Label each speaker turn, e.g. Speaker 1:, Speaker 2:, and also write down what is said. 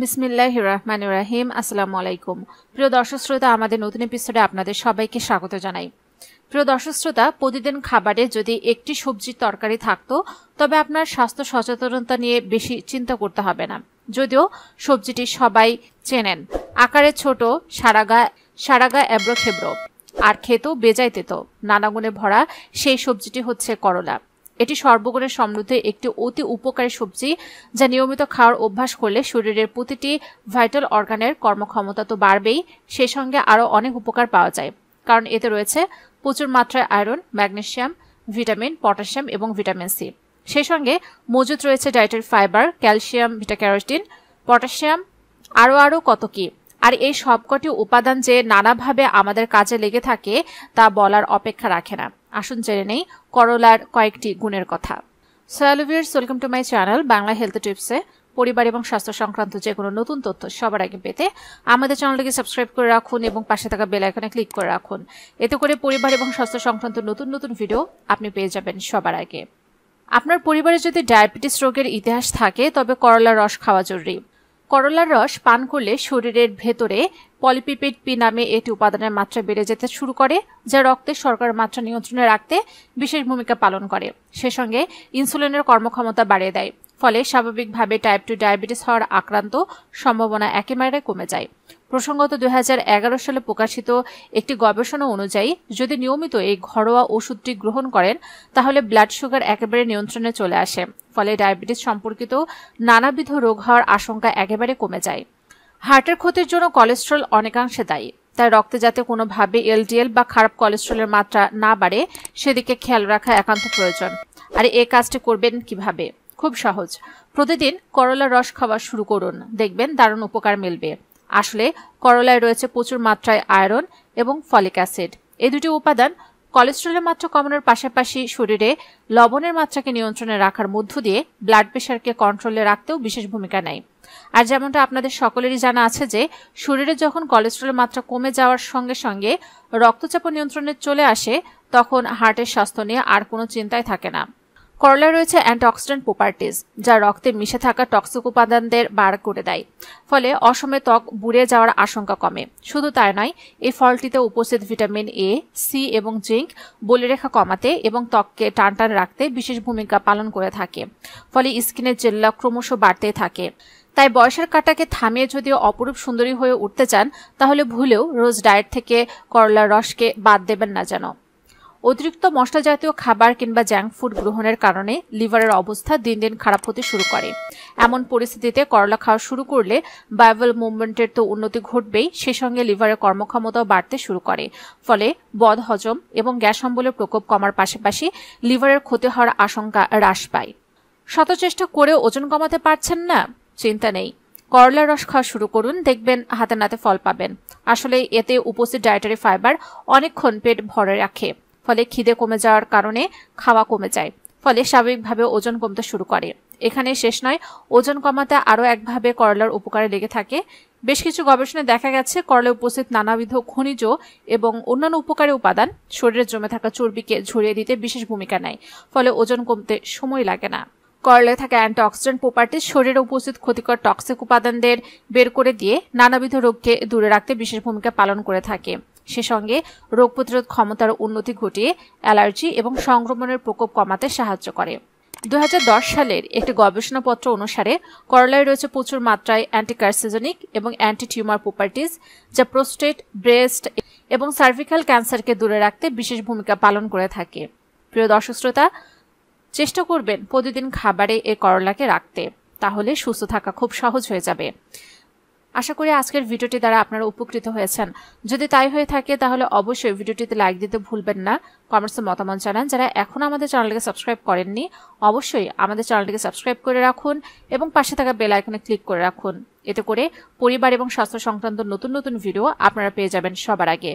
Speaker 1: বিসমিল্লাহ রহমান রাহিম আসসালাম আলাইকুম প্রিয় দর্শক শ্রোতা আমাদের নতুন এপিসোডে আপনাদের সবাইকে স্বাগত জানাই প্রিয় দর্শক শ্রোতা প্রতিদিন খাবারে যদি একটি সবজির তরকারি থাকতো তবে আপনার স্বাস্থ্য সচেতনতা নিয়ে বেশি চিন্তা করতে হবে না যদিও সবজিটি সবাই চেনেন আকারে ছোট সারাগা সারাগা এবড়ো খেবড়ো আর খেতো বেজায় তেতো নানা গুণে ভরা সেই সবজিটি হচ্ছে করলা এটি সর্বগুণের সমৃদ্ধ একটি অতি উপকারী সবজি যা নিয়মিত খাওয়ার অভ্যাস করলে শরীরের প্রতিটি ভাইটাল অর্গানের কর্মক্ষমতা তো বাড়বেই সেই সঙ্গে আরও অনেক উপকার পাওয়া যায় কারণ এতে রয়েছে প্রচুর মাত্রায় আয়রন ম্যাগনেশিয়াম ভিটামিন পটাশিয়াম এবং ভিটামিন সি সেই সঙ্গে মজুদ রয়েছে ডায়েটের ফাইবার ক্যালসিয়াম ভিটাক্যারোটিন পটাশিয়াম আরও আরও কত কী আর এই সবকটি উপাদান যে নানাভাবে আমাদের কাজে লেগে থাকে তা বলার অপেক্ষা রাখে না আসুন জেনে নেই করলার কয়েকটি গুণের কথা সোয়ালুভিয়ার্স welcome to my channel Bangla health টিপসে পরিবার এবং স্বাস্থ্য সংক্রান্ত যে কোনো নতুন তথ্য সবার আগে পেতে আমাদের চ্যানেলটিকে সাবস্ক্রাইব করে রাখুন এবং পাশে থাকা বেল আইকনে ক্লিক করে রাখুন এতে করে পরিবার এবং স্বাস্থ্য সংক্রান্ত নতুন নতুন ভিডিও আপনি পেয়ে যাবেন সবার আগে আপনার পরিবারে যদি ডায়াবেটিস রোগের ইতিহাস থাকে তবে করলার রস খাওয়া জরুরি করলার রস পান করলে শরীরের ভেতরে পলিপিপিড পি নামে এটি উপাদানের মাত্রা বেড়ে যেতে শুরু করে যা রক্তের সরকার মাত্রা নিয়ন্ত্রণে রাখতে বিশেষ ভূমিকা পালন করে সে সঙ্গে ইনসুলিনের কর্মক্ষমতা বাড়িয়ে দেয় ফলে স্বাভাবিকভাবে টাইপ টু ডায়াবেটিস হওয়ার আক্রান্ত সম্ভাবনা একেবারে কমে যায় প্রসঙ্গত দুই সালে প্রকাশিত একটি গবেষণা অনুযায়ী যদি নিয়মিত এই ঘরোয়া ওষুধটি গ্রহণ করেন তাহলে ব্লাড সুগার একেবারে নিয়ন্ত্রণে চলে আসে ফলে ডায়াবেটিস সম্পর্কিত নানাবিধ রোগ হওয়ার আশঙ্কা একেবারে কমে যায় হার্টের ক্ষতির জন্য কলেস্ট্রল অনেকাংশে দায়ী তাই রক্তে যাতে কোনোভাবে এলডিএল বা খারাপ কলেস্ট্রলের মাত্রা না বাড়ে সেদিকে খেয়াল রাখা একান্ত প্রয়োজন আর এ কাজটি করবেন কিভাবে খুব সহজ প্রতিদিন করলার রস খাওয়া শুরু করুন দেখবেন দারুণ উপকার মিলবে আসলে করলায় রয়েছে প্রচুর মাত্রায় আয়রন এবং ফলিক অ্যাসিড এই দুটি উপাদান কোলেস্ট্রলের মাত্রা কমানোর পাশাপাশি শরীরে লবণের মাত্রাকে নিয়ন্ত্রণে রাখার মধ্য দিয়ে ব্লাড প্রেশারকে কন্ট্রোলে রাখতেও বিশেষ ভূমিকা নেয় আর যেমনটা আপনাদের সকলেরই জানা আছে যে শরীরে যখন কোলেস্ট্রলের মাত্রা কমে যাওয়ার সঙ্গে সঙ্গে রক্তচাপ নিয়ন্ত্রণে চলে আসে তখন হার্টের স্বাস্থ্য নিয়ে আর কোনো চিন্তাই থাকে না করলা রয়েছে অ্যান্টিঅক্সিডেন্ট প্রপার্টিজ যা রক্তে মিশে থাকা টক্সিক উপাদানদের বার করে দেয় ফলে অসমে ত্বক বুড়ে যাওয়ার আশঙ্কা কমে শুধু তাই নয় এই ফলটিতে উপস্থিত ভিটামিন এ সি এবং জিঙ্ক রেখা কমাতে এবং ত্বককে টানটান রাখতে বিশেষ ভূমিকা পালন করে থাকে ফলে স্কিনের জেল্লা ক্রমশ বাড়তে থাকে তাই বয়সের কাটাকে থামিয়ে যদি অপরূপ সুন্দরী হয়ে উঠতে চান তাহলে ভুলেও রোজ ডায়েট থেকে করলার রসকে বাদ দেবেন না যেন অতিরিক্ত মশলা জাতীয় খাবার কিংবা জাঙ্ক ফুড গ্রহণের কারণে লিভারের অবস্থা দিন দিন খারাপ হতে শুরু করে এমন পরিস্থিতিতে করলা খাওয়া শুরু করলে বাইবেল মুভমেন্টের তো উন্নতি ঘটবেই সে সঙ্গে লিভারের কর্মক্ষমতাও বাড়তে শুরু করে ফলে বদ হজম এবং গ্যাস অম্বলের প্রকোপ কমার পাশাপাশি লিভারের ক্ষতি হওয়ার আশঙ্কা হ্রাস পায় শত চেষ্টা করে ওজন কমাতে পারছেন না চিন্তা নেই করলার রস খাওয়া শুরু করুন দেখবেন হাতে নাতে ফল পাবেন আসলে এতে উপস্থিত ডায়েটারি ফাইবার অনেকক্ষণ পেট ভরে রাখে ফলে খিদে কমে যাওয়ার কারণে খাওয়া কমে যায় ফলে স্বাভাবিকভাবে ওজন কমতে শুরু করে এখানে শেষ নয় ওজন কমাতে আরও একভাবে করলার উপকারে লেগে থাকে বেশ কিছু গবেষণায় দেখা গেছে করলে উপস্থিত নানাবিধ খনিজ এবং অন্যান্য উপকারী উপাদান শরীরে জমে থাকা চর্বিকে ঝরিয়ে দিতে বিশেষ ভূমিকা নেয় ফলে ওজন কমতে সময় লাগে না করলায় থাকা অ্যান্টিঅক্সিডেন্ট প্রপার্টি শরীরে উপস্থিত ক্ষতিকর টক্সিক উপাদানদের বের করে দিয়ে নানাবিধ রোগকে দূরে রাখতে বিশেষ ভূমিকা পালন করে থাকে সে সঙ্গে রোগ প্রতিরোধ ক্ষমতার উন্নতি ঘটিয়ে অ্যালার্জি এবং সংক্রমণের প্রকোপ কমাতে সাহায্য করে দু সালের একটি গবেষণাপত্র অনুসারে করলায় রয়েছে প্রচুর মাত্রায় অ্যান্টিকার্সিজনিক এবং অ্যান্টি টিউমার প্রপার্টিস যা প্রোস্টেট ব্রেস্ট এবং সার্ভিক্যাল ক্যান্সারকে দূরে রাখতে বিশেষ ভূমিকা পালন করে থাকে প্রিয় দর্শক শ্রোতা চেষ্টা করবেন প্রতিদিন খাবারে এ করলাকে রাখতে তাহলে সুস্থ থাকা খুব সহজ হয়ে যাবে আশা করি আজকের ভিডিওটি দ্বারা আপনারা উপকৃত হয়েছেন যদি তাই হয়ে থাকে তাহলে অবশ্যই ভিডিওটিতে লাইক দিতে ভুলবেন না কমেন্টসে মতামত জানান যারা এখন আমাদের চ্যানেলটিকে সাবস্ক্রাইব করেননি অবশ্যই আমাদের চ্যানেলটিকে সাবস্ক্রাইব করে রাখুন এবং পাশে থাকা বেল আইকনে ক্লিক করে রাখুন এতে করে পরিবার এবং স্বাস্থ্য সংক্রান্ত নতুন নতুন ভিডিও আপনারা পেয়ে যাবেন সবার আগে